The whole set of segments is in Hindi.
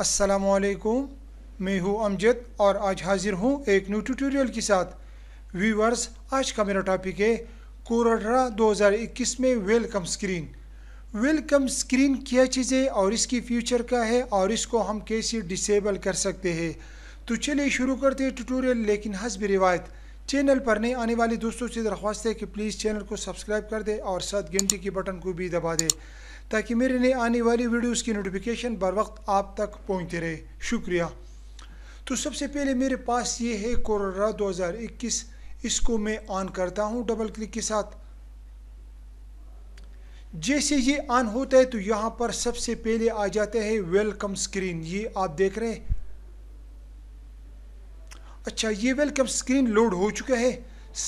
असलकुम मैं हूँ अमजद और आज हाजिर हूँ एक न्यू ट्यूटोरियल के साथ व्यूवर्स आज का मेरा टॉपिक है कोरोड्रा 2021 में वेलकम स्क्रीन वेलकम स्क्रीन क्या चीज़ है और इसकी फ्यूचर क्या है और इसको हम कैसे डिसेबल कर सकते हैं तो चलिए शुरू करते हैं ट्यूटोरियल लेकिन भी रिवायत चैनल पर नए आने वाले दोस्तों से दरख्वास्त है कि प्लीज़ चैनल को सब्सक्राइब कर दे और साथ घंटी के बटन को भी दबा दे ताकि मेरे नए आने वाली वीडियोस की नोटिफिकेशन बर वक्त आप तक पहुंचती रहे शुक्रिया तो सबसे पहले मेरे पास ये है कोरोरा 2021 इसको मैं ऑन करता हूं डबल क्लिक के साथ जैसे ये ऑन होता है तो यहां पर सबसे पहले आ जाते हैं वेलकम स्क्रीन ये आप देख रहे हैं अच्छा ये वेलकम स्क्रीन लोड हो चुका है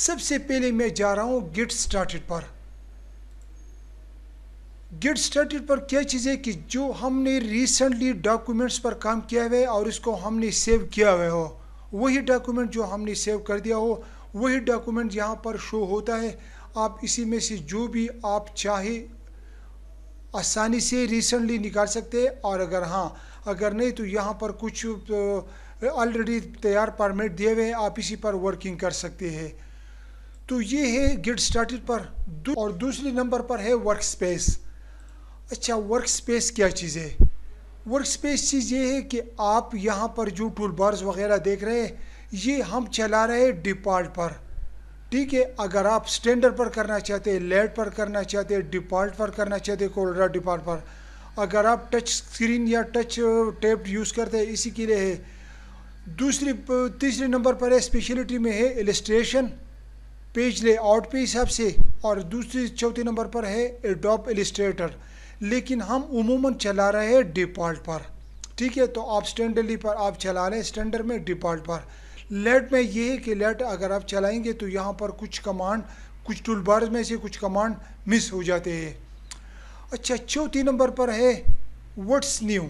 सबसे पहले मैं जा रहा हूँ गेट स्टार्टेड पर गेट स्टार्टेड पर क्या चीज़ है कि जो हमने रिसेंटली डॉक्यूमेंट्स पर काम किया हुआ है और इसको हमने सेव किया हुआ हो वही डॉक्यूमेंट जो हमने सेव कर दिया हो वही डॉक्यूमेंट यहाँ पर शो होता है आप इसी में से जो भी आप चाहे आसानी से रिसेंटली निकाल सकते हैं और अगर हाँ अगर नहीं तो यहाँ पर कुछ ऑलरेडी तो तैयार परमिट दिए हुए हैं आप इसी पर वर्किंग कर सकते हैं तो ये है गेट स्टार्टेड पर दू, और दूसरे नंबर पर है वर्क स्पेस अच्छा वर्क स्पेस क्या चीज़ है वर्क स्पेस चीज़ ये है कि आप यहाँ पर जो टूल बार्स वगैरह देख रहे हैं ये हम चला रहे हैं डिफ़ॉल्ट पर ठीक है अगर आप स्टैंडर्ड पर करना चाहते हैं लेट पर करना चाहते हैं डिफ़ॉल्ट पर करना चाहते हैं कोलरा डिफ़ॉल्ट पर अगर आप टच स्क्रीन या टच टेप यूज़ करते हैं इसी के लिए है दूसरी तीसरे नंबर पर है स्पेशलिटी में है एलिस्ट्रेशन पेज ले आउट पे हिसाब से और दूसरी चौथे नंबर पर है एडॉप एलिस्ट्रेटर लेकिन हम उमूमन चला रहे हैं डिफ़ॉल्ट पर ठीक है तो आप स्टैंडर्डली पर आप चला रहे हैं स्टैंडर्ड में डिफ़ॉल्ट पर लेट में ये है कि लेट अगर आप चलाएंगे तो यहाँ पर कुछ कमांड कुछ टूल बार में से कुछ कमांड मिस हो जाते हैं अच्छा चौथी नंबर पर है व्हाट्स न्यू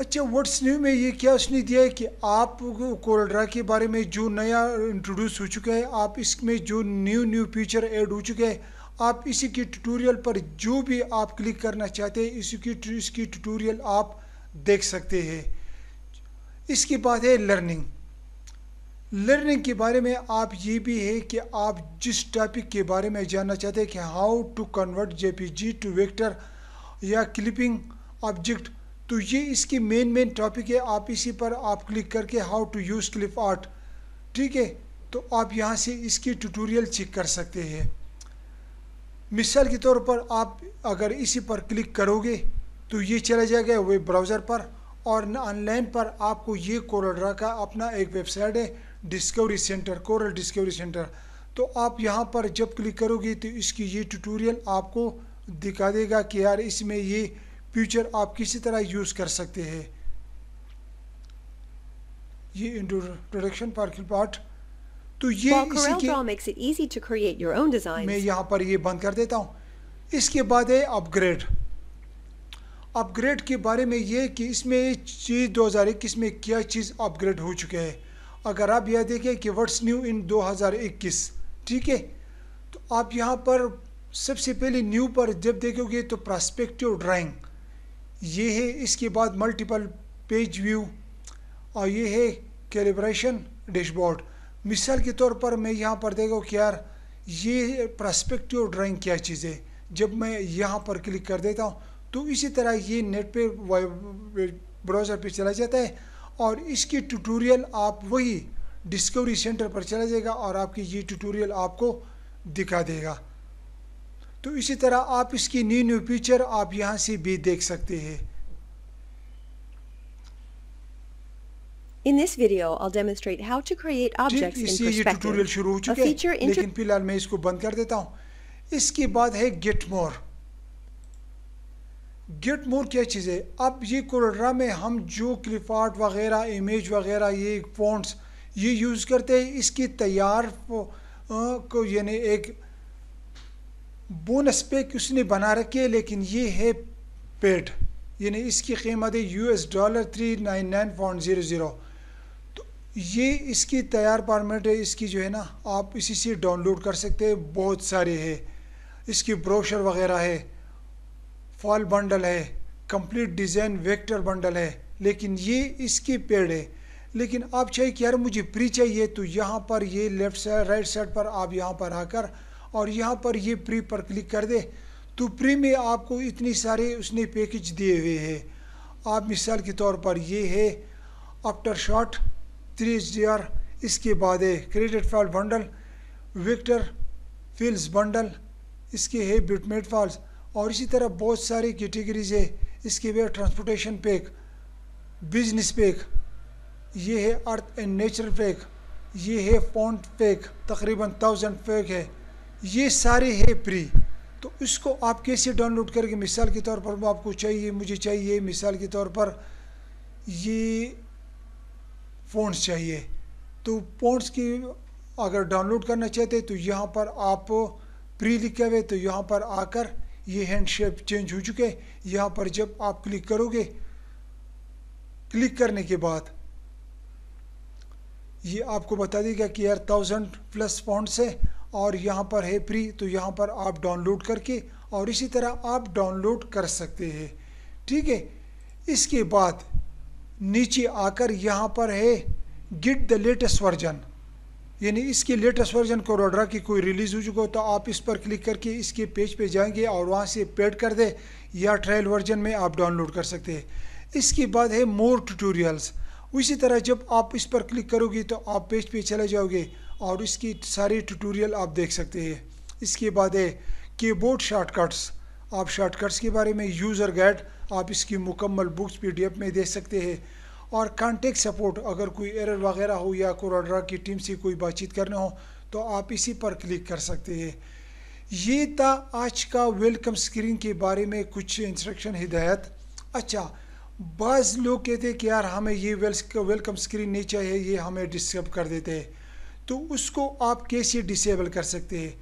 अच्छा व्हाट्स न्यू में ये क्या उसने दिया है कि आप कोलड्रा के बारे में जो नया इंट्रोड्यूस हो चुका है आप इसमें जो न्यू न्यू फीचर ऐड हो चुके हैं आप इसी की ट्यूटोरियल पर जो भी आप क्लिक करना चाहते हैं इसी की इसकी ट्यूटोरियल आप देख सकते हैं इसकी बात है लर्निंग लर्निंग के बारे में आप ये भी है कि आप जिस टॉपिक के बारे में जानना चाहते हैं कि how to convert J to vector या क्लिपिंग ऑब्जेक्ट तो ये इसकी मेन मेन टॉपिक है आप इसी पर आप क्लिक करके how to use clip art ठीक है तो आप यहाँ से इसकी ट्यूटोरियल चेक कर सकते हैं मिसाल के तौर पर आप अगर इसी पर क्लिक करोगे तो ये चला जाएगा वेब ब्राउज़र पर और ऑनलाइन पर आपको ये कोरलरा का अपना एक वेबसाइट है discovery centre Corel discovery centre तो आप यहाँ पर जब क्लिक करोगे तो इसकी ये ट्यूटोरियल आपको दिखा देगा कि यार इसमें ये फ्यूचर आप किसी तरह यूज़ कर सकते हैं ये इंट्रोडक्शन पार्ट तो ये मैं यहाँ पर ये बंद कर देता हूँ इसके बाद है अपग्रेड अपग्रेड के बारे में ये कि इसमें चीज़ दो हजार इक्कीस में क्या चीज़ अपग्रेड हो चुके हैं अगर आप यह देखें कि वर्ट्स न्यू इन 2021 ठीक है तो आप यहाँ पर सबसे पहले न्यू पर जब देखोगे तो प्रस्पेक्टिव ड्राइंग ये है इसके बाद मल्टीपल पेज व्यू और ये है कैलिब्रेशन डैशबोर्ड मिसाल के तौर पर मैं यहाँ पर देखो कि यार ये प्रस्पेक्टिव ड्राइंग क्या चीज़ है जब मैं यहाँ पर क्लिक कर देता हूँ तो इसी तरह ये नेट पे ब्राउज़र पे चला जाता है और इसकी ट्यूटोरियल आप वही डिस्कवरी सेंटर पर चला जाएगा और आपकी ये ट्यूटोरियल आपको दिखा देगा तो इसी तरह आप इसकी न्यू न्यू फीचर आप यहाँ से भी देख सकते हैं In this video, I'll demonstrate how to create objects in perspective. शुरू हो चुके हैं लेकिन फिलहाल मैं इसको बंद कर देता हूँ इसके बाद है गेट मोर गेट मोर क्या चीज़ है अब ये कोलड्रा में हम जो क्लिप वगैरह इमेज वगैरह ये फोन्स ये यूज़ करते हैं इसकी तैयार को यानी एक बोनस पे उसने बना रखे लेकिन ये है पेड यानी इसकी कीमत है U S dollar three nine nine point zero zero ये इसकी तैयार फॉर्मेट है इसकी जो है ना आप इसी से डाउनलोड कर सकते हैं बहुत सारे है इसकी ब्रोशर वगैरह है फॉल बंडल है कंप्लीट डिज़ाइन वेक्टर बंडल है लेकिन ये इसकी पेड़ है लेकिन आप चाहिए कि यार मुझे प्री चाहिए तो यहाँ पर ये लेफ़्ट साइड राइट साइड पर आप यहाँ पर आकर और यहाँ पर ये प्री पर क्लिक कर दे तो प्री में आपको इतनी सारे उसने पैकेज दिए हुए हैं आप मिसाल के तौर पर ये है आफ्टर शॉट डी आर इसके बाद है credit fall bundle vector fills bundle इसके है बिटमेट फॉल्स और इसी तरह बहुत सारी कैटेगरीज है इसके भी ट्रांसपोर्टेशन पैक बिजनेस पैक ये है अर्थ एंड नेचुरल पैक ये है पॉन्ट पैक तकरीबन थाउजेंड पैक है ये सारे है प्री तो इसको आप कैसे डाउनलोड करके मिसाल के तौर पर आपको चाहिए मुझे चाहिए मिसाल के तौर पर ये फ़ोन्स चाहिए तो पोर्ट्स की अगर डाउनलोड करना चाहते तो यहाँ पर आप प्री लिखे हुए तो यहाँ पर आकर ये हैंड शेप चेंज हो चुके यहाँ पर जब आप क्लिक करोगे क्लिक करने के बाद ये आपको बता देगा कि यार थाउजेंड प्लस पॉइंट्स है और यहाँ पर है प्री तो यहाँ पर आप डाउनलोड करके और इसी तरह आप डाउनलोड कर सकते हैं ठीक है इसके बाद नीचे आकर यहाँ पर है गिट द लेटेस्ट वर्जन यानी इसके लेटेस्ट वर्जन कोरोड्रा की कोई रिलीज़ हो चुका हो तो आप इस पर क्लिक करके इसके पेज पे जाएंगे और वहाँ से पेड कर दे या ट्रायल वर्जन में आप डाउनलोड कर सकते हैं इसके बाद है मोर ट्यूटोरियल्स उसी तरह जब आप इस पर क्लिक करोगे तो आप पेज पे चले जाओगे और इसकी सारी ट्यूटोरियल आप देख सकते हैं इसके बाद है कीबोर्ड शॉर्टकट्स आप शॉर्टकट्स के बारे में यूज़र गाइड आप इसकी मुकम्मल बुक्स पीडीएफ में दे सकते हैं और कॉन्टेक्ट सपोर्ट अगर कोई एरर वगैरह हो या कोरोड्रा की टीम से कोई बातचीत करना हो तो आप इसी पर क्लिक कर सकते हैं ये था आज का वेलकम स्क्रीन के बारे में कुछ इंस्ट्रक्शन हिदायत अच्छा बाज़ लोग कहते हैं कि यार हमें ये वेलकम स्क्रीन नहीं चाहिए ये हमें डिस्टर्ब कर देते हैं तो उसको आप कैसे डिसेबल कर सकते हैं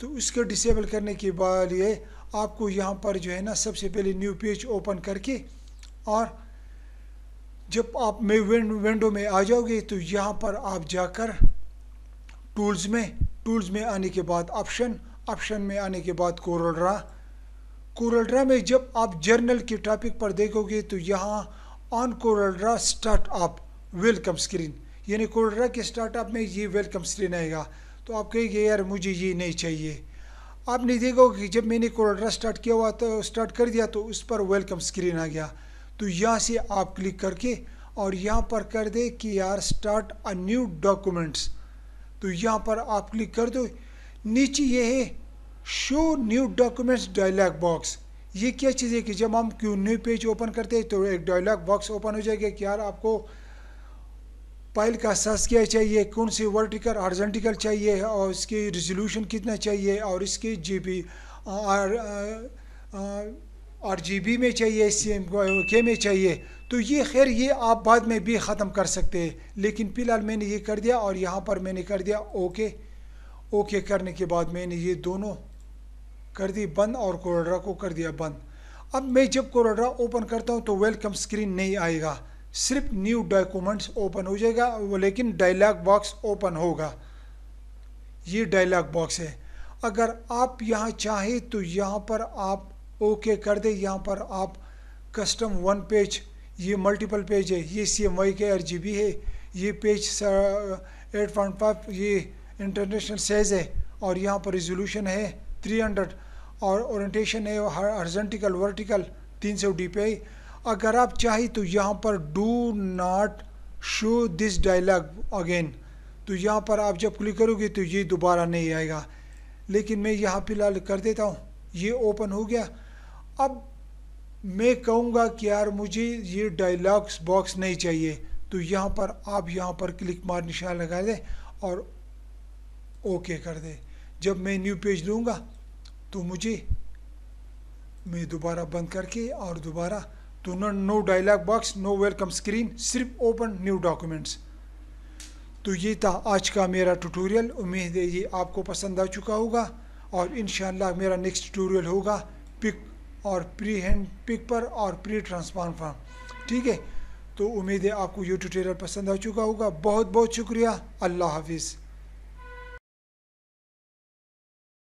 तो उसको डिसेबल करने के लिए आपको यहाँ पर जो है ना सबसे पहले न्यू पेज ओपन करके और जब आप मे विंडो में आ जाओगे तो यहाँ पर आप जाकर टूल्स में टूल्स में आने के बाद ऑप्शन ऑप्शन में आने के बाद कोरलड्रा कोरलड्रा में जब आप जर्नल के टॉपिक पर देखोगे तो यहाँ on CorelDRAW start up welcome screen यानी कोरलड्रा के स्टार्टअप में ये वेलकम स्क्रीन आएगा तो आप कहेंगे यार मुझे ये नहीं चाहिए आपने देखो कि जब मैंने कोरोड्रा स्टार्ट किया हुआ तो स्टार्ट कर दिया तो उस पर वेलकम स्क्रीन आ गया तो यहाँ से आप क्लिक करके और यहाँ पर कर दे कि यार स्टार्ट अ न्यू डॉक्यूमेंट्स तो यहाँ पर आप क्लिक कर दो नीचे ये है show new documents dialog box ये क्या चीज़ है कि जब हम क्यों न्यू पेज ओपन करते हैं तो एक डायलॉग बॉक्स ओपन हो जाएगा कि यार आपको पाइल का साइज क्या चाहिए कौन सी वर्टिकल हॉर्जेंटिकल चाहिए और इसकी रिजोल्यूशन कितना चाहिए और इसकी G B R G B में चाहिए सी के में चाहिए तो ये खैर ये आप बाद में भी ख़त्म कर सकते हैं लेकिन फ़िलहाल मैंने ये कर दिया और यहाँ पर मैंने कर दिया ओके ओके करने के बाद मैंने ये दोनों कर दी बंद और कोरोड्रा को कर दिया बंद अब मैं जब कोरोड्रा ओपन करता हूँ तो वेलकम स्क्रीन नहीं आएगा सिर्फ न्यू डॉक्यूमेंट्स ओपन हो जाएगा वो लेकिन डायलॉग बॉक्स ओपन होगा ये डायलॉग बॉक्स है अगर आप यहाँ चाहे तो यहाँ पर आप ओके कर दे यहाँ पर आप कस्टम वन पेज ये मल्टीपल पेज है ये C M Y K R G B है ये पेज एट पॉइंट फाइव ये इंटरनेशनल साइज है और यहाँ पर रिजोल्यूशन है थ्री हंड्रेड और ओरिएंटेशन है हॉर्जेंटिकल वर्टिकल तीन सौ डी आई अगर आप चाहें तो यहाँ पर do not show this dialog again तो यहाँ पर आप जब क्लिक करोगे तो ये दोबारा नहीं आएगा लेकिन मैं यहाँ फ़िलहाल कर देता हूँ ये ओपन हो गया अब मैं कहूँगा कि यार मुझे ये डायलॉग्स बॉक्स नहीं चाहिए तो यहाँ पर आप यहाँ पर क्लिक मार निशान लगा दें और ओके कर दें जब मैं न्यू पेज दूँगा तो मुझे मैं दोबारा बंद करके और दोबारा तो no no dialog box no welcome screen सिर्फ ओपन न्यू डॉक्यूमेंट्स तो ये था आज का मेरा ट्यूटोरियल उम्मीद है ये आपको पसंद आ चुका होगा और इन मेरा नेक्स्ट ट्यूटोरियल होगा पिक और प्री हैंड पिक पर और प्री ट्रांसफार्म फॉर्म ठीक है तो उम्मीद है आपको ये ट्यूटोरियल पसंद आ चुका होगा बहुत बहुत शुक्रिया अल्लाह हाफिज़